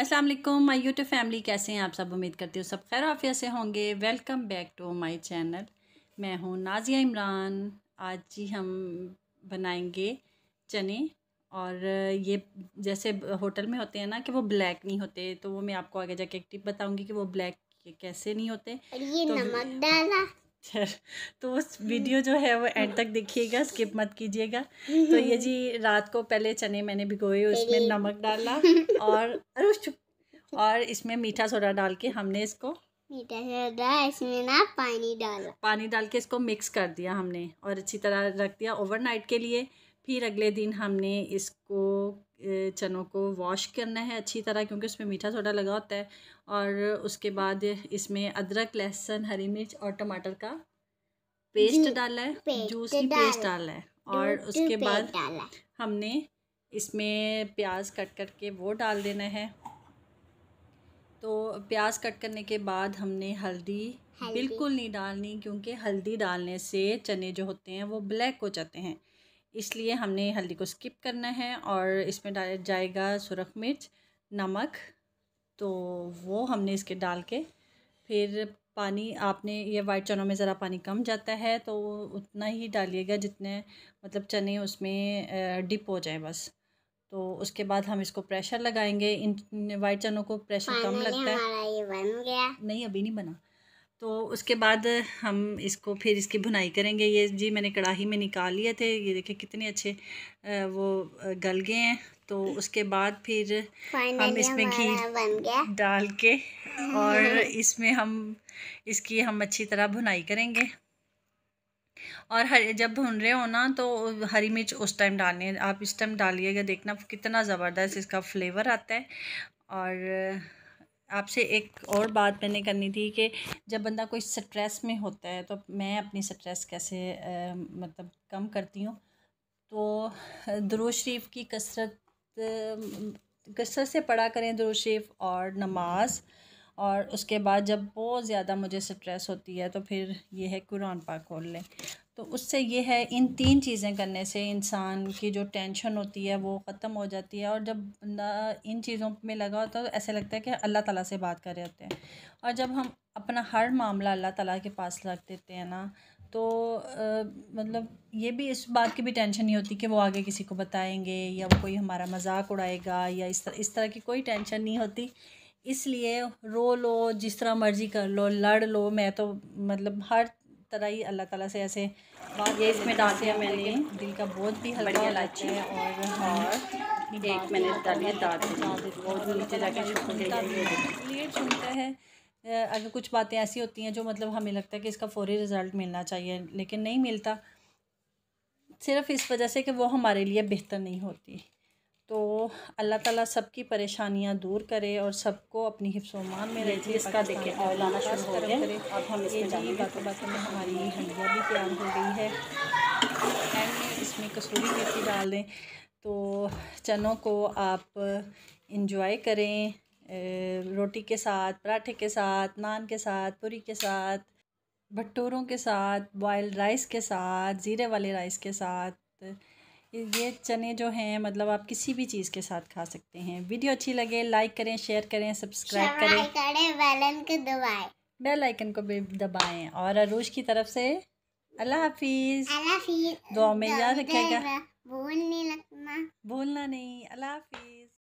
अस्सलाम वालेकुम my YouTube family कैसे हैं आप सब उम्मीद करती हूँ सब खैर आफिया से होंगे welcome back to my channel मैं हूँ नाजिया इमरान आज जी हम बनाएंगे चने और ये जैसे होटल में होते हैं ना कि वो ब्लैक नहीं होते तो वो मैं आपको आगे जाके एक टिप बताऊँगी कि वो ब्लैक कैसे नहीं होते ये तो नमक डाला पिक्चर तो उस हम्म। वीडियो जो है वो एंड तक देखिएगा स्किप मत कीजिएगा तो ये जी रात को पहले चने मैंने भिगोए उसमें नमक डाला और चुप और इसमें मीठा सोडा डाल के हमने इसको मीठा सोडा इसमें ना पानी डाला पानी डाल के इसको मिक्स कर दिया हमने और अच्छी तरह रख दिया ओवरनाइट के लिए फिर अगले दिन हमने इसको चनों को वॉश करना है अच्छी तरह क्योंकि उसमें मीठा सोडा लगा होता है और उसके बाद इसमें अदरक लहसुन हरी मिर्च और टमाटर का पेस्ट डाला है जूस की पेस्ट डाला है और उसके बाद हमने इसमें प्याज कट करके वो डाल देना है तो प्याज कट करने के बाद हमने हल्दी बिल्कुल नहीं डालनी क्योंकि हल्दी डालने से चने जो होते हैं वो ब्लैक हो जाते हैं इसलिए हमने हल्दी को स्किप करना है और इसमें डाल जाएगा सुरख मिर्च नमक तो वो हमने इसके डाल के फिर पानी आपने ये वाइट चनों में ज़रा पानी कम जाता है तो उतना ही डालिएगा जितने मतलब चने उसमें डिप हो जाए बस तो उसके बाद हम इसको प्रेशर लगाएंगे इन वाइट चनों को प्रेशर कम लगता है बन गया नहीं अभी नहीं बना तो उसके बाद हम इसको फिर इसकी भुनाई करेंगे ये जी मैंने कढ़ाई में निकाल लिए थे ये देखिए कितने अच्छे वो गल गए हैं तो उसके बाद फिर हम इसमें घी डाल के और इसमें हम इसकी हम अच्छी तरह भुनाई करेंगे और हर जब भुन रहे हो ना तो हरी मिर्च उस टाइम डालनी है आप इस टाइम डालिएगा देखना कितना ज़बरदस्त इसका फ्लेवर आता है और आपसे एक और बात मैंने करनी थी कि जब बंदा कोई स्ट्रेस में होता है तो मैं अपनी स्ट्रेस कैसे आ, मतलब कम करती हूँ तो दरोज शरीफ की कसरत कसरत से पढ़ा करें दरोज शरीफ और नमाज और उसके बाद जब बहुत ज़्यादा मुझे स्ट्रेस होती है तो फिर यह है कुरान पाक खोल लें तो उससे ये है इन तीन चीज़ें करने से इंसान की जो टेंशन होती है वो ख़त्म हो जाती है और जब बंदा इन चीज़ों में लगा होता है तो ऐसे लगता है कि अल्लाह ताला से बात कर रहे होते हैं और जब हम अपना हर मामला अल्लाह ताला के पास रख देते हैं ना तो आ, मतलब ये भी इस बात की भी टेंशन नहीं होती कि वो आगे किसी को बताएंगे या वो कोई हमारा मजाक उड़ाएगा या इस तरह इस तरह की कोई टेंशन नहीं होती इसलिए रो लो जिस तरह मर्जी कर लो लड़ लो मैं तो मतलब हर तरह ही अल्लाह ताला से ऐसे बात ये इसमें डाल दिया मैंने दिल का बहुत भी हल्का लाची है और और एक मैंने डाली तो है दाद बहुत नीचे जाके ये सुनता है अगर कुछ बातें ऐसी होती हैं जो मतलब हमें लगता है कि इसका फ़ौरी रिज़ल्ट मिलना चाहिए लेकिन नहीं मिलता सिर्फ इस वजह से कि वो हमारे लिए बेहतर नहीं होती तो अल्लाह ताला सबकी परेशानियां दूर करे और सबको अपनी हिफ्सोमान में रखे इसका देखें ऑयल आना शुरू हो गया अब हम ये जी बातों बातों में हमारी हंडिया भी तैयार हो गई है एंड में इसमें कसूरी मेथी डाल दें तो चनों को आप इंजॉय करें रोटी के साथ पराठे के साथ नान के साथ पूरी के साथ भटूरों के साथ बॉयल राइस के साथ ज़ीरे वाले राइस के साथ ये चने जो हैं मतलब आप किसी भी चीज़ के साथ खा सकते हैं वीडियो अच्छी लगे लाइक करें शेयर करें सब्सक्राइब करें करें को दबाए बेल आइकन को भी दबाएं और अरूज की तरफ से अल्लाह हाफिज़ दुआ में याद रखेगा भूलना नहीं अल्लाह हाफिज़